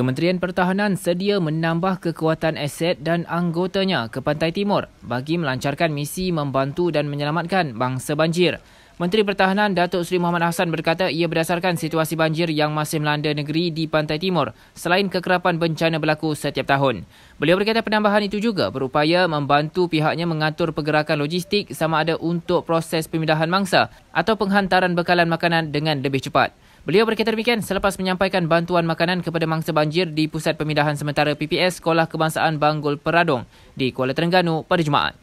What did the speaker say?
Kementerian Pertahanan sedia menambah kekuatan aset dan anggotanya ke Pantai Timur bagi melancarkan misi membantu dan menyelamatkan bangsa banjir. Menteri Pertahanan Datuk Seri Muhammad Hassan berkata ia berdasarkan situasi banjir yang masih melanda negeri di Pantai Timur selain kekerapan bencana berlaku setiap tahun. Beliau berkata penambahan itu juga berupaya membantu pihaknya mengatur pergerakan logistik sama ada untuk proses pemindahan mangsa atau penghantaran bekalan makanan dengan lebih cepat. Beliau berkata demikian selepas menyampaikan bantuan makanan kepada mangsa banjir di Pusat Pemindahan Sementara PPS Sekolah Kebangsaan Banggol Peradong di Kuala Terengganu pada Jumaat.